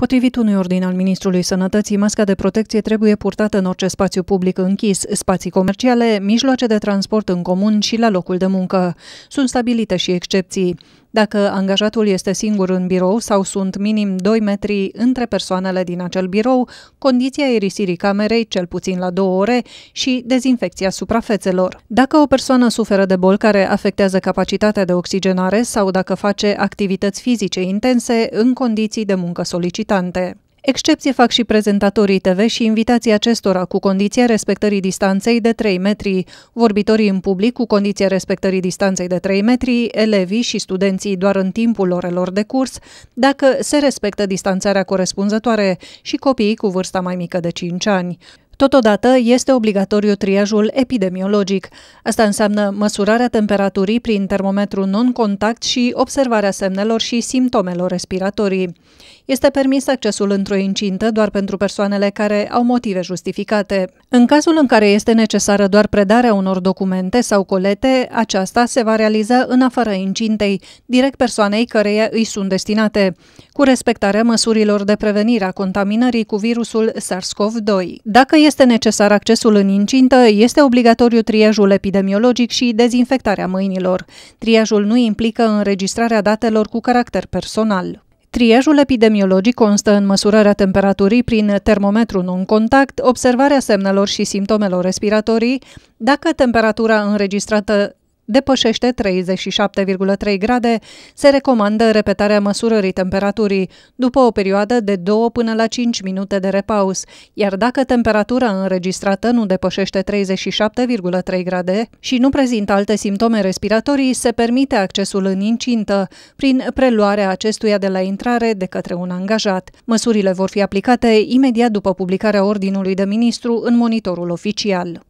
Potrivit unui ordin al Ministrului Sănătății, masca de protecție trebuie purtată în orice spațiu public închis, spații comerciale, mijloace de transport în comun și la locul de muncă. Sunt stabilite și excepții dacă angajatul este singur în birou sau sunt minim 2 metri între persoanele din acel birou, condiția irisirii camerei cel puțin la 2 ore și dezinfecția suprafețelor. Dacă o persoană suferă de boli care afectează capacitatea de oxigenare sau dacă face activități fizice intense în condiții de muncă solicitante. Excepție fac și prezentatorii TV și invitații acestora cu condiția respectării distanței de 3 metri, vorbitorii în public cu condiția respectării distanței de 3 metri, elevii și studenții doar în timpul orelor de curs, dacă se respectă distanțarea corespunzătoare și copiii cu vârsta mai mică de 5 ani. Totodată, este obligatoriu triajul epidemiologic. Asta înseamnă măsurarea temperaturii prin termometru non-contact și observarea semnelor și simptomelor respiratorii. Este permis accesul într-o incintă doar pentru persoanele care au motive justificate. În cazul în care este necesară doar predarea unor documente sau colete, aceasta se va realiza în afara incintei, direct persoanei căreia îi sunt destinate, cu respectarea măsurilor de prevenire a contaminării cu virusul SARS-CoV-2. Dacă este necesar accesul în incintă, este obligatoriu triajul epidemiologic și dezinfectarea mâinilor. Triajul nu implică înregistrarea datelor cu caracter personal. Triajul epidemiologic constă în măsurarea temperaturii prin termometru non-contact, observarea semnelor și simptomelor respiratorii, dacă temperatura înregistrată depășește 37,3 grade, se recomandă repetarea măsurării temperaturii după o perioadă de 2 până la 5 minute de repaus, iar dacă temperatura înregistrată nu depășește 37,3 grade și nu prezintă alte simptome respiratorii, se permite accesul în incintă prin preluarea acestuia de la intrare de către un angajat. Măsurile vor fi aplicate imediat după publicarea ordinului de ministru în monitorul oficial.